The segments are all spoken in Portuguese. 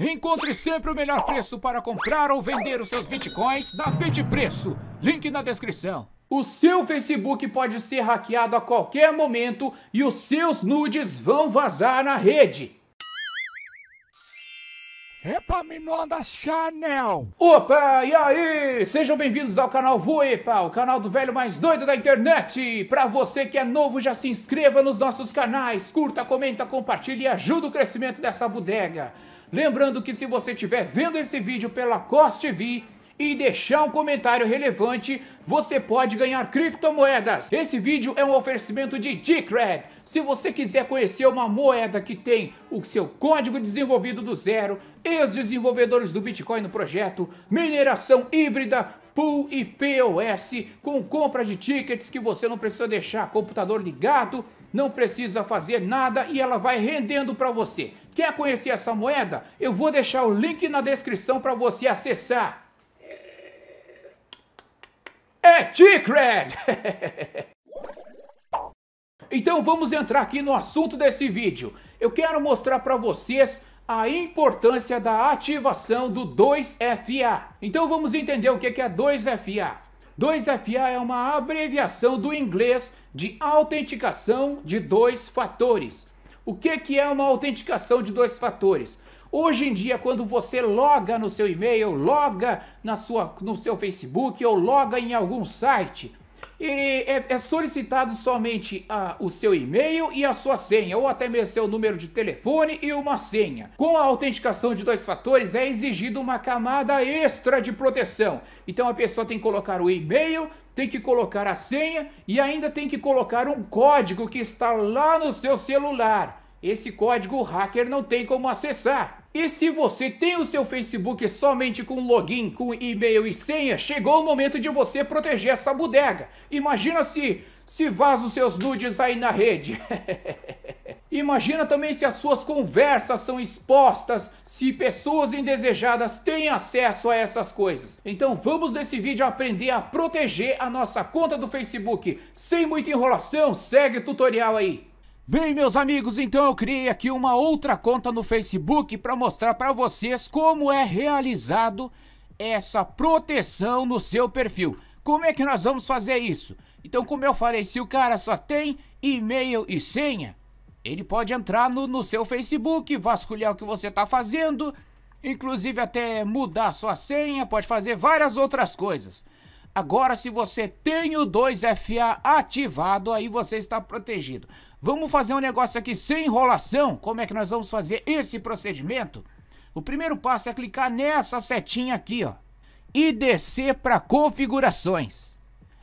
Encontre sempre o melhor preço para comprar ou vender os seus bitcoins na Bitpreço. Link na descrição. O seu Facebook pode ser hackeado a qualquer momento e os seus nudes vão vazar na rede. da Chanel! Opa, e aí? Sejam bem-vindos ao canal Voepa, o canal do velho mais doido da internet! Pra você que é novo, já se inscreva nos nossos canais, curta, comenta, compartilhe e ajuda o crescimento dessa bodega! Lembrando que se você estiver vendo esse vídeo pela COS TV, e deixar um comentário relevante, você pode ganhar criptomoedas. Esse vídeo é um oferecimento de Decred. Se você quiser conhecer uma moeda que tem o seu código desenvolvido do zero, ex-desenvolvedores do Bitcoin no projeto, mineração híbrida, pool e POS, com compra de tickets que você não precisa deixar computador ligado, não precisa fazer nada e ela vai rendendo para você. Quer conhecer essa moeda? Eu vou deixar o link na descrição para você acessar. É t T-Cred! então vamos entrar aqui no assunto desse vídeo. Eu quero mostrar para vocês a importância da ativação do 2FA. Então vamos entender o que é 2FA. 2FA é uma abreviação do inglês de autenticação de dois fatores. O que, que é uma autenticação de dois fatores? Hoje em dia, quando você loga no seu e-mail, loga na sua, no seu Facebook ou loga em algum site, é, é, solicitado somente a, o seu e-mail e a sua senha, ou até mesmo seu número de telefone e uma senha. Com a autenticação de dois fatores, é exigido uma camada extra de proteção. Então a pessoa tem que colocar o e-mail, tem que colocar a senha e ainda tem que colocar um código que está lá no seu celular esse código hacker não tem como acessar. E se você tem o seu Facebook somente com login, com e-mail e senha, chegou o momento de você proteger essa bodega. Imagina se se vaza os seus nudes aí na rede. Imagina também se as suas conversas são expostas, se pessoas indesejadas têm acesso a essas coisas. Então vamos nesse vídeo aprender a proteger a nossa conta do Facebook. Sem muita enrolação, segue o tutorial aí. Bem, meus amigos, então eu criei aqui uma outra conta no Facebook para mostrar para vocês como é realizado essa proteção no seu perfil. Como é que nós vamos fazer isso? Então, como eu falei, se o cara só tem e-mail e senha, ele pode entrar no, no seu Facebook, vasculhar o que você está fazendo, inclusive até mudar sua senha, pode fazer várias outras coisas. Agora, se você tem o 2FA ativado, aí você está protegido. Vamos fazer um negócio aqui sem enrolação. Como é que nós vamos fazer esse procedimento? O primeiro passo é clicar nessa setinha aqui, ó, e descer para configurações.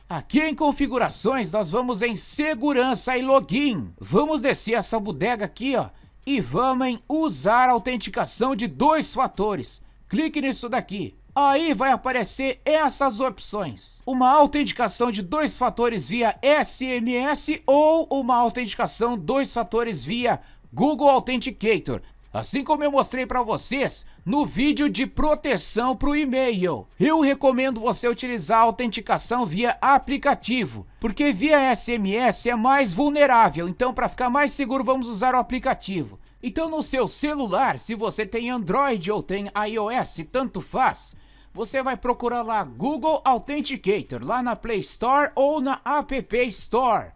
Aqui em configurações nós vamos em segurança e login. Vamos descer essa bodega aqui, ó, e vamos em usar autenticação de dois fatores. Clique nisso daqui aí vai aparecer essas opções. Uma autenticação de dois fatores via SMS ou uma autenticação dois fatores via Google Authenticator. Assim como eu mostrei para vocês no vídeo de proteção para o e-mail, eu recomendo você utilizar a autenticação via aplicativo, porque via SMS é mais vulnerável, então para ficar mais seguro vamos usar o aplicativo. Então no seu celular, se você tem Android ou tem iOS, tanto faz, você vai procurar lá Google Authenticator, lá na Play Store ou na App Store,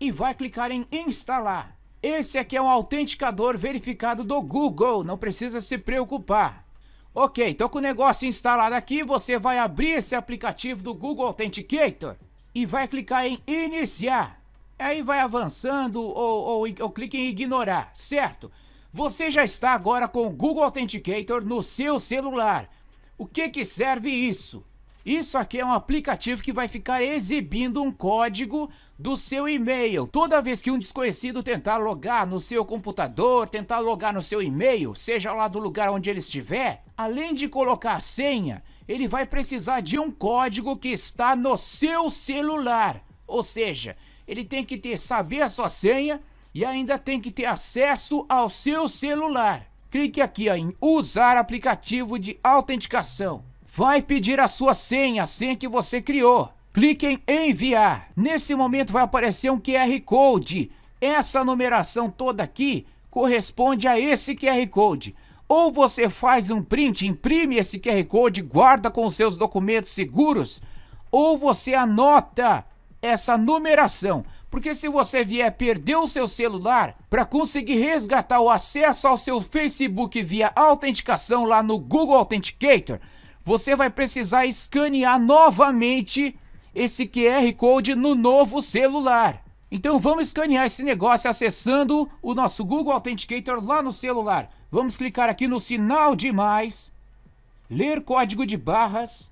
e vai clicar em instalar. Esse aqui é um autenticador verificado do Google, não precisa se preocupar. Ok, então com o negócio instalado aqui, você vai abrir esse aplicativo do Google Authenticator e vai clicar em iniciar. Aí vai avançando ou, ou, ou clique em ignorar, certo? Você já está agora com o Google Authenticator no seu celular. O que que serve isso? Isso aqui é um aplicativo que vai ficar exibindo um código do seu e-mail. Toda vez que um desconhecido tentar logar no seu computador, tentar logar no seu e-mail, seja lá do lugar onde ele estiver, além de colocar a senha, ele vai precisar de um código que está no seu celular. Ou seja, ele tem que ter saber a sua senha e ainda tem que ter acesso ao seu celular clique aqui em usar aplicativo de autenticação. Vai pedir a sua senha, a senha que você criou. Clique em enviar. Nesse momento vai aparecer um QR Code. Essa numeração toda aqui corresponde a esse QR Code. Ou você faz um print, imprime esse QR Code, guarda com seus documentos seguros, ou você anota essa numeração. Porque se você vier perder o seu celular, para conseguir resgatar o acesso ao seu Facebook via autenticação lá no Google Authenticator, você vai precisar escanear novamente esse QR Code no novo celular. Então vamos escanear esse negócio acessando o nosso Google Authenticator lá no celular. Vamos clicar aqui no sinal de mais, ler código de barras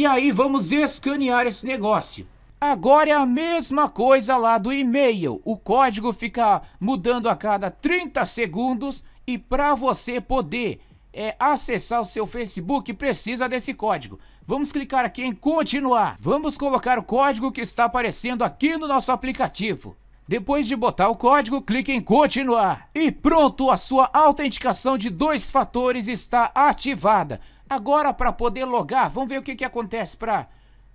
e aí vamos escanear esse negócio. Agora é a mesma coisa lá do e-mail. O código fica mudando a cada 30 segundos e para você poder é, acessar o seu Facebook precisa desse código. Vamos clicar aqui em continuar. Vamos colocar o código que está aparecendo aqui no nosso aplicativo. Depois de botar o código, clique em continuar. E pronto, a sua autenticação de dois fatores está ativada. Agora, para poder logar, vamos ver o que, que acontece para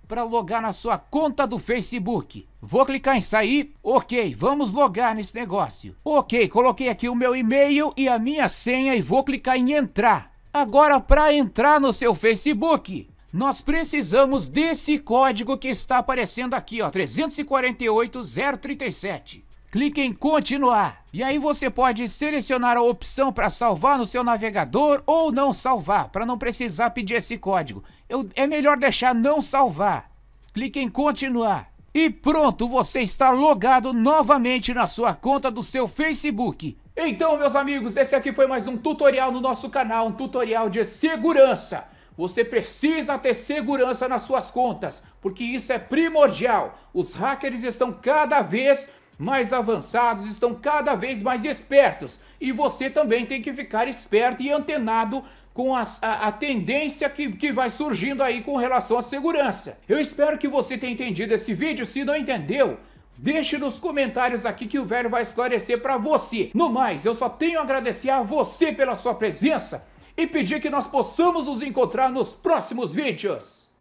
para logar na sua conta do Facebook. Vou clicar em sair. Ok, vamos logar nesse negócio. Ok, coloquei aqui o meu e-mail e a minha senha e vou clicar em entrar. Agora, para entrar no seu Facebook, nós precisamos desse código que está aparecendo aqui, ó, 348 037 clique em continuar. E aí você pode selecionar a opção para salvar no seu navegador ou não salvar, para não precisar pedir esse código. Eu, é melhor deixar não salvar. Clique em continuar. E pronto, você está logado novamente na sua conta do seu Facebook. Então, meus amigos, esse aqui foi mais um tutorial no nosso canal, um tutorial de segurança. Você precisa ter segurança nas suas contas, porque isso é primordial. Os hackers estão cada vez mais avançados, estão cada vez mais espertos. E você também tem que ficar esperto e antenado com a, a, a tendência que, que vai surgindo aí com relação à segurança. Eu espero que você tenha entendido esse vídeo. Se não entendeu, Deixe nos comentários aqui que o velho vai esclarecer para você. No mais, eu só tenho a agradecer a você pela sua presença e pedir que nós possamos nos encontrar nos próximos vídeos.